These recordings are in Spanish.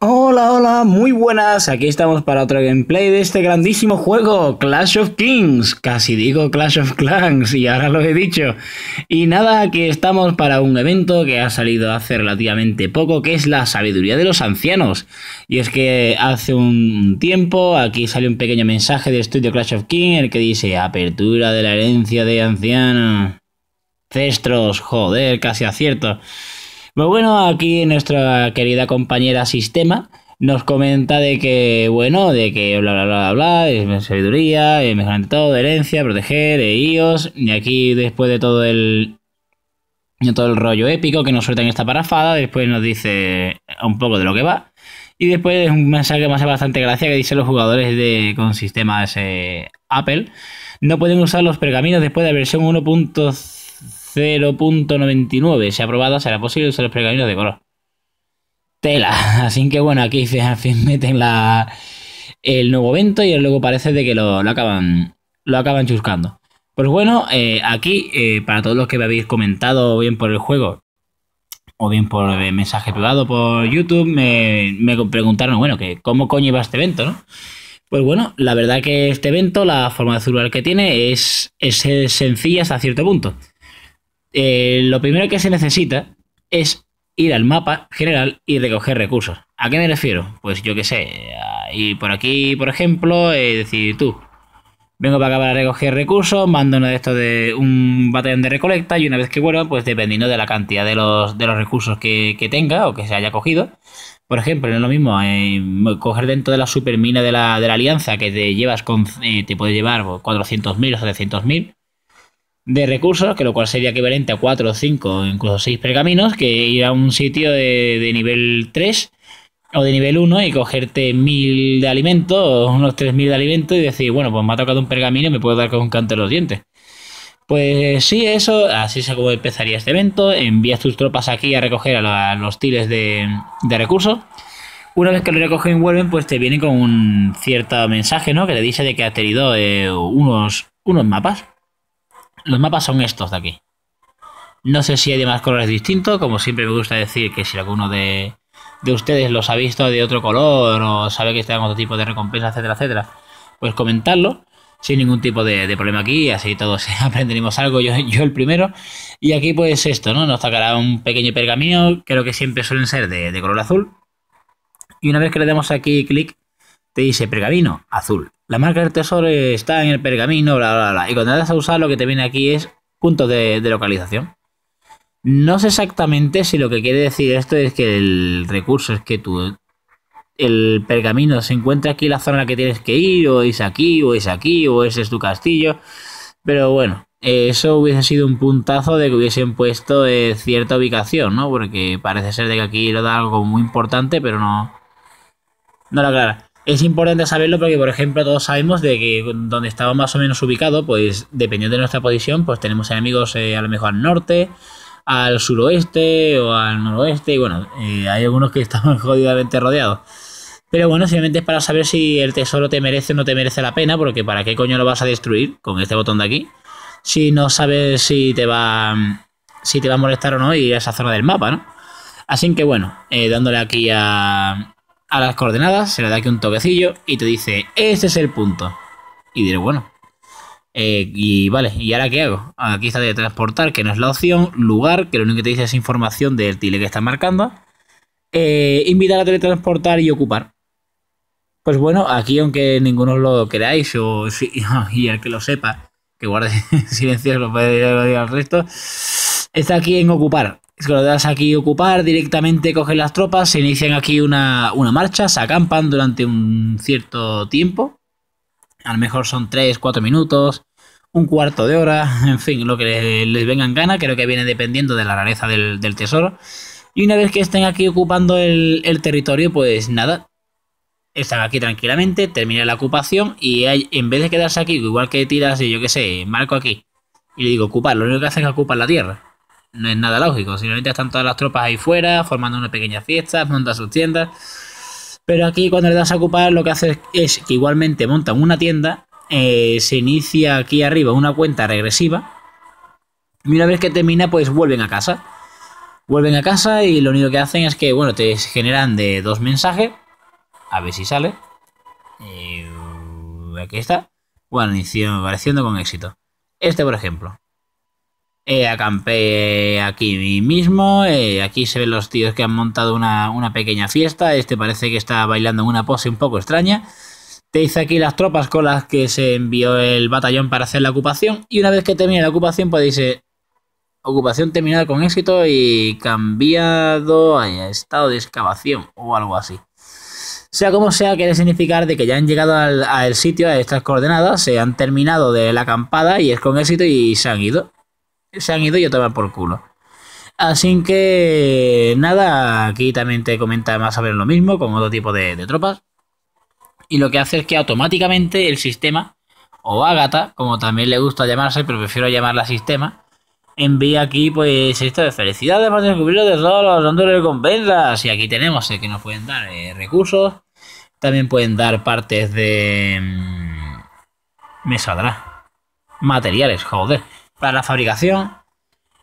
Hola, hola, muy buenas, aquí estamos para otro gameplay de este grandísimo juego, Clash of Kings, casi digo Clash of Clans y ahora lo he dicho. Y nada, que estamos para un evento que ha salido hace relativamente poco, que es la sabiduría de los ancianos. Y es que hace un tiempo aquí sale un pequeño mensaje de estudio Clash of Kings, el que dice, apertura de la herencia de ancianos. Cestros, joder, casi acierto. Pues bueno, aquí nuestra querida compañera Sistema nos comenta de que, bueno, de que bla, bla, bla, bla, bla sabiduría, mejorante todo, herencia, proteger, de IOS, y aquí después de todo el... todo el rollo épico que nos suelta en esta parafada, después nos dice un poco de lo que va. Y después es un mensaje que me hace bastante gracia que dice los jugadores de, con sistemas Apple no pueden usar los pergaminos después de la versión 1.0 0.99 ha aprobado, será posible usar los de color. Tela. Así que bueno, aquí al fin meten el nuevo evento y luego parece de que lo, acaban lo acaban chuscando. Pues bueno, eh, aquí, eh, para todos los que me habéis comentado, bien por el juego, o bien por el eh, mensaje privado por YouTube, me, preguntaron, bueno, que cómo coño iba este evento, ¿no? Pues bueno, la verdad que este evento, la forma de celular que tiene es, es sencilla hasta cierto punto. Eh, lo primero que se necesita es ir al mapa general y recoger recursos. ¿A qué me refiero? Pues yo qué sé, y por aquí, por ejemplo, es eh, decir tú, vengo para acá para recoger recursos, mando uno de estos de un batallón de recolecta y una vez que vuelva, pues dependiendo de la cantidad de los, recursos que, tenga o que se haya cogido. Por ejemplo, no es lo mismo eh, coger dentro de la supermina de la, de la alianza que te llevas con, te puede llevar 400.000 pues, o 700.000 de recursos, que lo cual sería equivalente a 4, 5, incluso 6 pergaminos, que ir a un sitio de, nivel 3 o de nivel 1 y cogerte 1000 de alimentos, unos 3000 de alimentos y decir, bueno, pues me ha tocado un pergamino y me puedo dar con un canto en los dientes. Pues sí, eso, así es como empezaría este evento. Envías tus tropas aquí a recoger a, los tiles de, recursos. Una vez que lo recogen y vuelven, pues te viene con un cierto mensaje, ¿no? Que le dice de que ha tenido eh, unos, unos mapas. Los mapas son estos de aquí. No sé si hay demás colores distintos, como siempre me gusta decir que si alguno de, ustedes los ha visto de otro color o sabe que en otro tipo de recompensa, etcétera, etcétera, pues comentarlo sin ningún tipo de, problema aquí, así todos aprenderemos algo, yo, yo el primero. Y aquí pues esto, ¿no? Nos sacará un pequeño pergamino, creo que siempre suelen ser de, de color azul. Y una vez que le damos aquí clic, te dice pergamino azul. La marca del tesoro está en el pergamino, bla, bla, bla. Y cuando vas a usar, lo que te viene aquí es punto de, localización. No sé exactamente si lo que quiere decir esto es que el recurso es que tú, el pergamino se encuentra aquí la zona en la que tienes que ir, o es aquí, o es aquí, o ese es tu castillo. Pero bueno, eso hubiese sido un puntazo de que hubiesen puesto eh, cierta ubicación, ¿no? Porque parece ser de que aquí lo da algo muy importante, pero no, no lo aclara. Es importante saberlo porque, por ejemplo, todos sabemos de que donde estaba más o menos ubicado, pues dependiendo de nuestra posición, pues tenemos enemigos eh, a lo mejor al norte, al suroeste o al noroeste. Y bueno, eh, hay algunos que están jodidamente rodeados. Pero bueno, simplemente es para saber si el tesoro te merece o no te merece la pena, porque ¿para qué coño lo vas a destruir con este botón de aquí? Si no sabes si te va, si te va a molestar o no y a esa zona del mapa, ¿no? Así que bueno, eh, dándole aquí a, a las coordenadas, se le da aquí un toquecillo y te dice, este es el punto. Y diré, bueno. Eh, y vale, ¿y ahora qué hago? Aquí está de transportar, que no es la opción, lugar, que lo único que te dice es información del tile que está marcando. Eh, invitar a teletransportar y ocupar. Pues bueno, aquí aunque ninguno lo creáis, o y el que lo sepa, que guarde silencio lo puede decir al resto, está aquí en ocupar lo das aquí ocupar, directamente cogen las tropas, se inician aquí una, marcha, se acampan durante un cierto tiempo. A lo mejor son 3, 4 minutos, un cuarto de hora, en fin, lo que les, venga en gana, creo que viene dependiendo de la rareza del, tesoro. Y una vez que estén aquí ocupando el, territorio, pues nada, están aquí tranquilamente, termina la ocupación y hay, en vez de quedarse aquí, igual que tiras, y yo qué sé, marco aquí y le digo ocupar, lo único que hacen es ocupar la tierra no es nada lógico. Simplemente están todas las tropas ahí fuera, formando una pequeña fiesta, montan sus tiendas. Pero aquí cuando le das a ocupar lo que hace es que igualmente montan una tienda, eh, se inicia aquí arriba una cuenta regresiva. Y una vez que termina, pues vuelven a casa. Vuelven a casa y lo único que hacen es que, bueno, te generan de dos mensajes. A ver si sale. Eh, aquí está. Bueno, apareciendo con éxito. Este, por ejemplo acampe eh, acampé aquí mismo. Eh, aquí se ven los tíos que han montado una, pequeña fiesta. Este parece que está bailando en una pose un poco extraña. Te dice aquí las tropas con las que se envió el batallón para hacer la ocupación. Y una vez que termine la ocupación, pues dice: Ocupación terminada con éxito y cambiado a estado de excavación o algo así. Sea como sea, quiere significar de que ya han llegado al, al sitio, a estas coordenadas, se han terminado de la acampada y es con éxito y se han ido se han ido y yo tomar por culo. Así que nada, aquí también te comenta más a ver lo mismo como otro tipo de, tropas. Y lo que hace es que automáticamente el sistema, o Agatha, como también le gusta llamarse, pero prefiero llamarla sistema, envía aquí pues esto de felicidades Para descubrirlo de todos los rondos de recompensas. Y aquí tenemos eh, que nos pueden dar eh, recursos, también pueden dar partes de... Mm, me saldrá. Materiales, joder para la fabricación.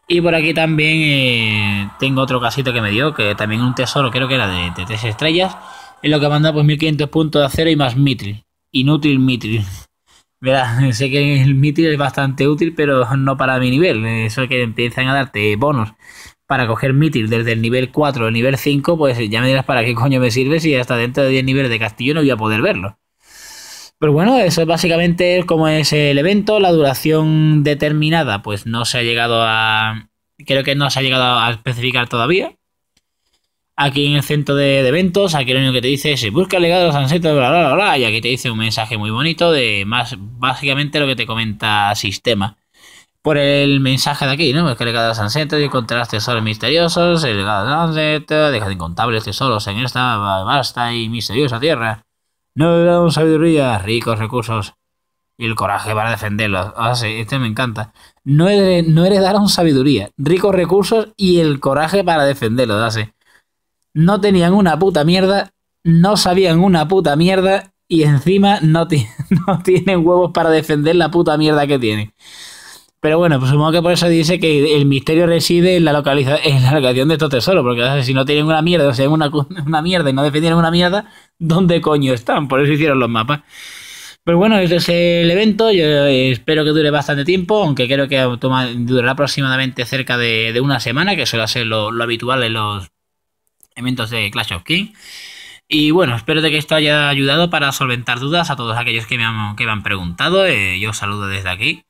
Y por aquí también eh, tengo otro casito que me dio, que también un tesoro, creo que era de, tres estrellas. en lo que manda pues 1500 puntos de acero y más mitril. Inútil mitril. verdad, sé que el mitril es bastante útil, pero no para mi nivel. Eso que empiezan a darte bonos para coger mitril desde el nivel 4 al nivel 5, pues ya me dirás para qué coño me sirve si hasta dentro de 10 niveles de castillo no voy a poder verlo. Pero bueno, eso es básicamente como es el evento, la duración determinada, pues no se ha llegado a... Creo que no se ha llegado a especificar todavía. Aquí en el centro de, eventos, aquí lo único que te dice es, busca el legado de los ancestros, bla, bla, bla, bla, y aquí te dice un mensaje muy bonito de más, básicamente lo que te comenta Sistema por el mensaje de aquí, ¿no? Busca que legado de ancestros y encontrarás tesoros misteriosos, el legado de deja de incontables tesoros en esta vasta y misteriosa tierra. No le sabiduría, ricos recursos y el coraje para defenderlos. Ah, sí, este me encanta. No, heredaron sabiduría, ricos recursos y el coraje para defenderlos. Ah, No tenían una puta mierda, no sabían una puta mierda y encima no, no tienen huevos para defender la puta mierda que tienen. Pero bueno, pues supongo que por eso dice que el misterio reside en la, localización de estos tesoros, porque si no tienen una mierda, o sea, una, una mierda y no defendieron una mierda, ¿dónde coño están? Por eso hicieron los mapas. Pero bueno, ese es el evento. Yo eh, espero que dure bastante tiempo, aunque creo que durará aproximadamente cerca de, una semana, que suele ser lo, habitual en los eventos de Clash of Kings. Y bueno, espero de que esto haya ayudado para solventar dudas a todos aquellos que me han, que han preguntado. Eh, yo os saludo desde aquí.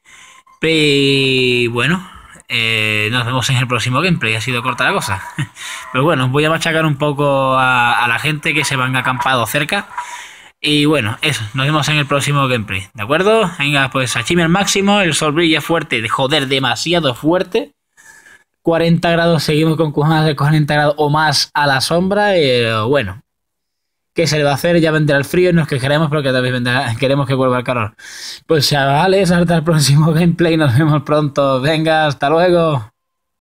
Y bueno, eh, nos vemos en el próximo gameplay. Ha sido corta la cosa. Pero bueno, voy a machacar un poco a, la gente que se van acampado cerca. Y bueno, eso, nos vemos en el próximo gameplay, ¿de acuerdo? Venga, pues achime al máximo, el sol brilla fuerte, de joder, demasiado fuerte. 40 grados, seguimos con cujas de 40 grados o más a la sombra. Eh, bueno, ¿Qué se le va a hacer? Ya vendrá el frío y nos quejaremos porque tal vez queremos que vuelva el calor. Pues chavales, hasta el próximo gameplay. Nos vemos pronto. Venga, hasta luego.